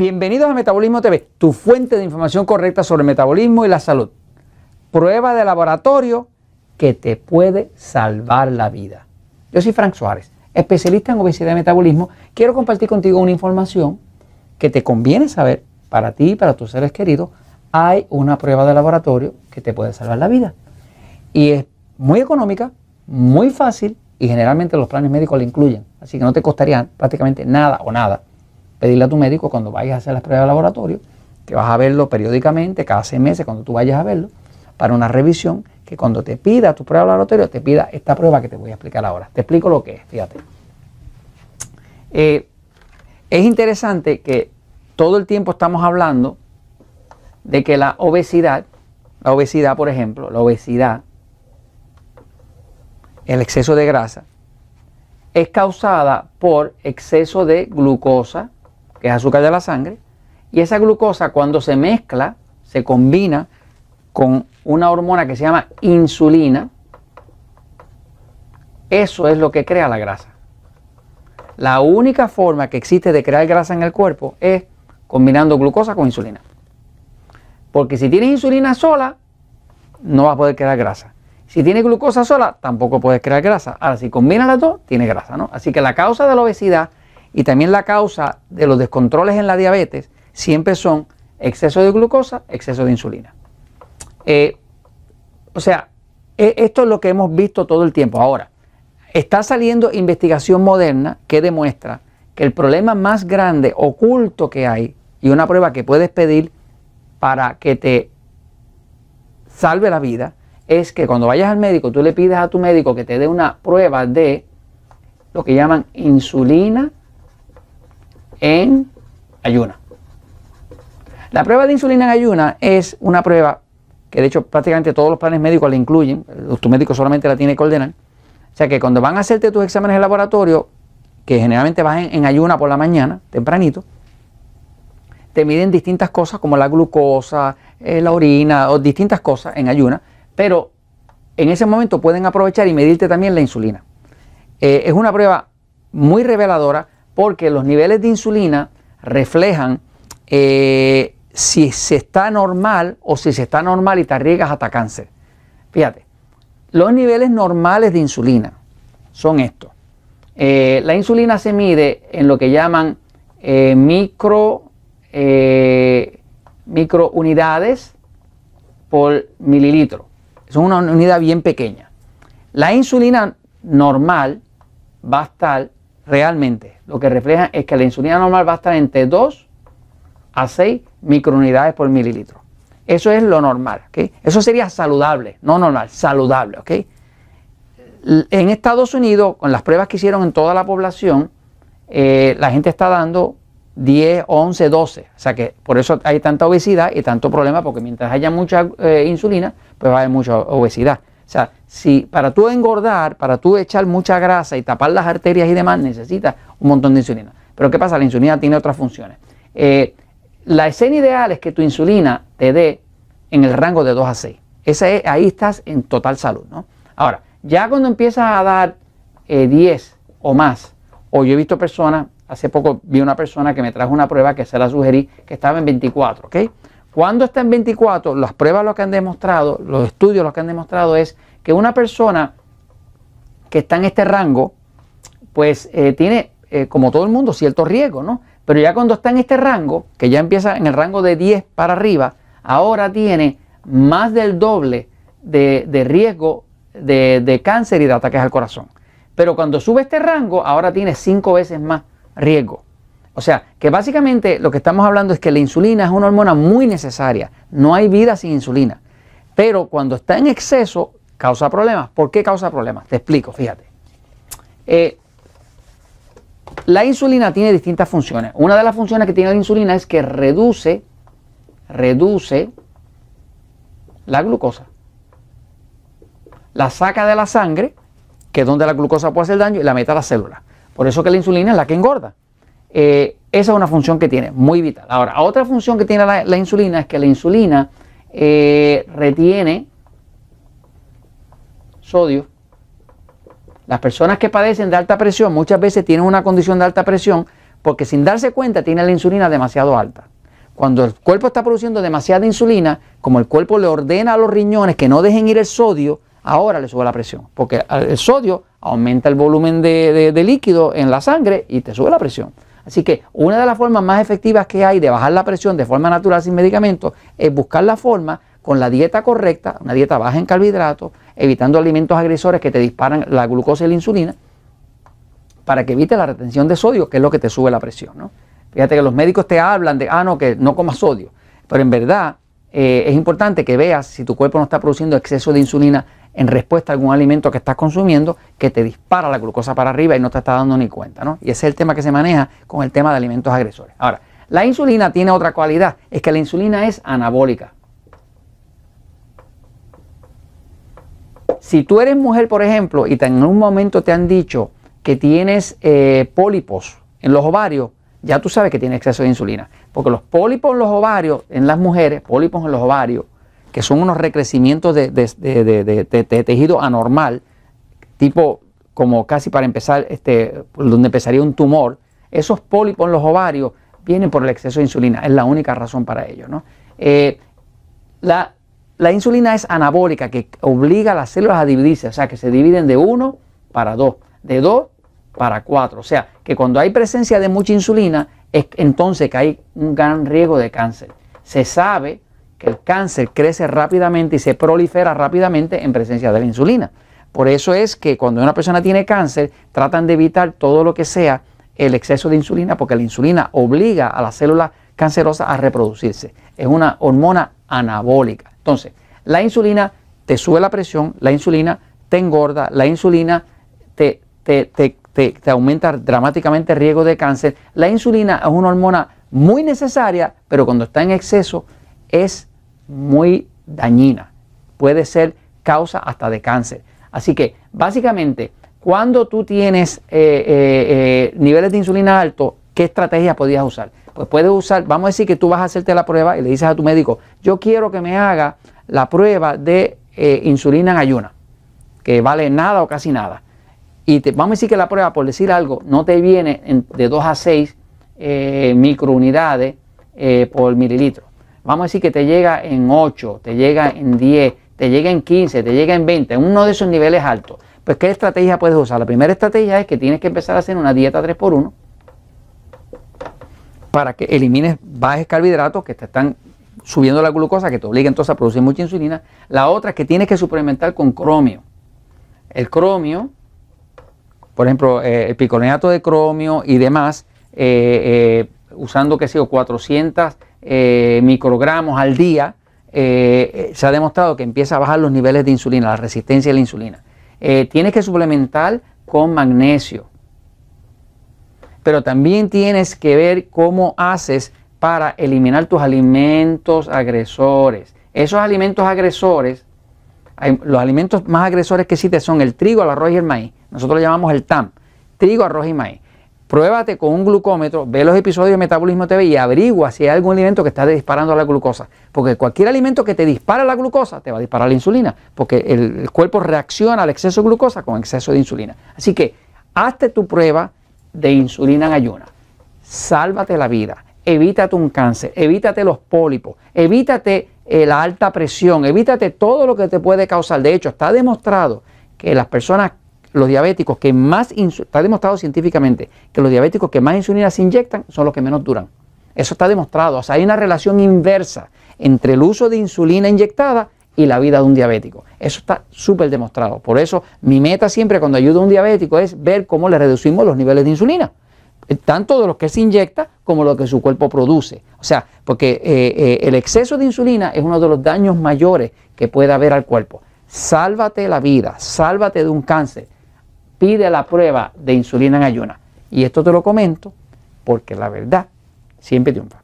Bienvenidos a Metabolismo TV, tu fuente de información correcta sobre el metabolismo y la salud. Prueba de laboratorio que te puede salvar la vida. Yo soy Frank Suárez, especialista en obesidad y metabolismo. Quiero compartir contigo una información que te conviene saber para ti y para tus seres queridos. Hay una prueba de laboratorio que te puede salvar la vida. Y es muy económica, muy fácil y generalmente los planes médicos la incluyen. Así que no te costaría prácticamente nada o nada pedirle a tu médico cuando vayas a hacer las pruebas de laboratorio, que vas a verlo periódicamente, cada seis meses, cuando tú vayas a verlo, para una revisión, que cuando te pida tu prueba de laboratorio, te pida esta prueba que te voy a explicar ahora. Te explico lo que es, fíjate. Eh, es interesante que todo el tiempo estamos hablando de que la obesidad, la obesidad, por ejemplo, la obesidad, el exceso de grasa, es causada por exceso de glucosa que es azúcar de la sangre, y esa glucosa cuando se mezcla, se combina con una hormona que se llama insulina, eso es lo que crea la grasa. La única forma que existe de crear grasa en el cuerpo es combinando glucosa con insulina. Porque si tienes insulina sola, no vas a poder crear grasa. Si tienes glucosa sola, tampoco puedes crear grasa. Ahora, si combinas las dos, tienes grasa, ¿no? Así que la causa de la obesidad y también la causa de los descontroles en la diabetes siempre son exceso de glucosa, exceso de insulina. Eh, o sea, e, esto es lo que hemos visto todo el tiempo. Ahora, está saliendo investigación moderna que demuestra que el problema más grande oculto que hay y una prueba que puedes pedir para que te salve la vida es que cuando vayas al médico tú le pides a tu médico que te dé una prueba de lo que llaman insulina en ayuna. La prueba de insulina en ayuna es una prueba que de hecho prácticamente todos los planes médicos la incluyen, tu médico solamente la tiene que ordenar. O sea que cuando van a hacerte tus exámenes de laboratorio, que generalmente vas en, ayuna por la mañana, tempranito, te miden distintas cosas como la glucosa, eh, la orina, o distintas cosas en ayuna, pero en ese momento pueden aprovechar y medirte también la insulina. Eh, es una prueba muy reveladora porque los niveles de insulina reflejan eh, si se está normal o si se está normal y te arriesgas hasta cáncer. Fíjate, los niveles normales de insulina son estos. Eh, la insulina se mide en lo que llaman eh, micro, unidades por mililitro. Es una unidad bien pequeña. La insulina normal va a estar realmente lo que refleja es que la insulina normal va a estar entre 2 a 6 microunidades por mililitro. Eso es lo normal, ¿ok? Eso sería saludable, no normal, saludable, ¿ok? En Estados Unidos, con las pruebas que hicieron en toda la población, eh, la gente está dando 10, 11, 12. O sea que por eso hay tanta obesidad y tanto problema, porque mientras haya mucha eh, insulina, pues va a haber mucha obesidad. O sea, si para tú engordar, para tú echar mucha grasa y tapar las arterias y demás, necesitas un montón de insulina. Pero ¿qué pasa? La insulina tiene otras funciones. Eh, la escena ideal es que tu insulina te dé en el rango de 2 a 6. Ese ahí estás en total salud. ¿no? Ahora, ya cuando empiezas a dar 10 eh, o más, o yo he visto personas, hace poco vi una persona que me trajo una prueba que se la sugerí que estaba en 24, ¿ok? Cuando está en 24, las pruebas lo que han demostrado, los estudios lo que han demostrado es que una persona que está en este rango, pues eh, tiene, eh, como todo el mundo, cierto riesgo, ¿no? Pero ya cuando está en este rango, que ya empieza en el rango de 10 para arriba, ahora tiene más del doble de, riesgo de, cáncer y de ataques al corazón. Pero cuando sube este rango, ahora tiene 5 veces más riesgo. O sea, que básicamente lo que estamos hablando es que la insulina es una hormona muy necesaria. No hay vida sin insulina. Pero cuando está en exceso, causa problemas. ¿Por qué causa problemas? Te explico, fíjate. Eh, la insulina tiene distintas funciones. Una de las funciones que tiene la insulina es que reduce, reduce la glucosa. La saca de la sangre, que es donde la glucosa puede hacer daño, y la mete a la célula. Por eso que la insulina es la que engorda. Eh, esa es una función que tiene, muy vital. Ahora, otra función que tiene la, insulina es que la insulina eh, retiene sodio. Las personas que padecen de alta presión muchas veces tienen una condición de alta presión porque sin darse cuenta tienen la insulina demasiado alta. Cuando el cuerpo está produciendo demasiada insulina, como el cuerpo le ordena a los riñones que no dejen ir el sodio, ahora le sube la presión. Porque el sodio aumenta el volumen de líquido en la sangre y te sube la presión. Así que una de las formas más efectivas que hay de bajar la presión de forma natural sin medicamentos es buscar la forma con la dieta correcta, una dieta baja en carbohidratos, evitando alimentos agresores que te disparan la glucosa y la insulina, para que evite la retención de sodio, que es lo que te sube la presión. ¿no? Fíjate que los médicos te hablan de, ah, no, que no comas sodio, pero en verdad eh, es importante que veas si tu cuerpo no está produciendo exceso de insulina en respuesta a algún alimento que estás consumiendo que te dispara la glucosa para arriba y no te está dando ni cuenta. ¿no? Y ese es el tema que se maneja con el tema de alimentos agresores. Ahora, la insulina tiene otra cualidad, es que la insulina es anabólica. Si tú eres mujer, por ejemplo, y en un momento te han dicho que tienes eh, pólipos en los ovarios, ya tú sabes que tiene exceso de insulina. Porque los pólipos en los ovarios, en las mujeres, pólipos en los ovarios, que son unos recrecimientos de, tejido anormal, tipo como casi para empezar, este, donde empezaría un tumor, esos pólipos en los ovarios vienen por el exceso de insulina, es la única razón para ello. ¿no? Eh, la, insulina es anabólica, que obliga a las células a dividirse, o sea, que se dividen de uno para dos, de dos para cuatro, O sea, que cuando hay presencia de mucha insulina, es entonces que hay un gran riesgo de cáncer. Se sabe que el cáncer crece rápidamente y se prolifera rápidamente en presencia de la insulina. Por eso es que cuando una persona tiene cáncer, tratan de evitar todo lo que sea el exceso de insulina, porque la insulina obliga a las células cancerosas a reproducirse. Es una hormona anabólica. Entonces, la insulina te sube la presión, la insulina te engorda, la insulina te te, aumenta dramáticamente el riesgo de cáncer. La insulina es una hormona muy necesaria, pero cuando está en exceso es muy dañina. Puede ser causa hasta de cáncer. Así que básicamente, cuando tú tienes eh, eh, eh, niveles de insulina altos, ¿qué estrategia podías usar? Pues puedes usar, vamos a decir que tú vas a hacerte la prueba y le dices a tu médico, yo quiero que me haga la prueba de insulina en ayuna, que vale nada o casi nada y te, vamos a decir que la prueba, por decir algo, no te viene de 2 a 6 eh, microunidades eh, por mililitro. Vamos a decir que te llega en 8, te llega en 10, te llega en 15, te llega en 20, en uno de esos niveles altos. Pues, ¿qué estrategia puedes usar? La primera estrategia es que tienes que empezar a hacer una dieta 3x1 para que elimines, bajes carbohidratos que te están subiendo la glucosa, que te obliga entonces a producir mucha insulina. La otra es que tienes que suplementar con cromio. El cromio por ejemplo, eh, el picolinato de cromio y demás, eh, eh, usando, qué sé 400 microgramos al día, se ha demostrado que empieza a bajar los niveles de insulina, la resistencia a la insulina. tienes que suplementar con magnesio, pero también tienes que ver cómo haces para eliminar tus alimentos agresores. Esos alimentos agresores los alimentos más agresores que te son el trigo, el arroz y el maíz. Nosotros lo llamamos el TAM, trigo, arroz y maíz. Pruébate con un glucómetro, ve los episodios de Metabolismo TV y averigua si hay algún alimento que está disparando la glucosa. Porque cualquier alimento que te dispara la glucosa te va a disparar la insulina, porque el, cuerpo reacciona al exceso de glucosa con exceso de insulina. Así que hazte tu prueba de insulina en ayuna. Sálvate la vida, evítate un cáncer, evítate los pólipos, evítate eh, la alta presión, evítate todo lo que te puede causar. De hecho, está demostrado que las personas, los diabéticos que más, está demostrado científicamente, que los diabéticos que más insulina se inyectan son los que menos duran. Eso está demostrado. O sea, hay una relación inversa entre el uso de insulina inyectada y la vida de un diabético. Eso está súper demostrado. Por eso mi meta siempre cuando ayudo a un diabético es ver cómo le reducimos los niveles de insulina. Eh, tanto de lo que se inyecta como lo que su cuerpo produce. O sea, porque eh, eh, el exceso de insulina es uno de los daños mayores que puede haber al cuerpo. Sálvate la vida, sálvate de un cáncer. Pide la prueba de insulina en ayuna. Y esto te lo comento porque la verdad siempre triunfa.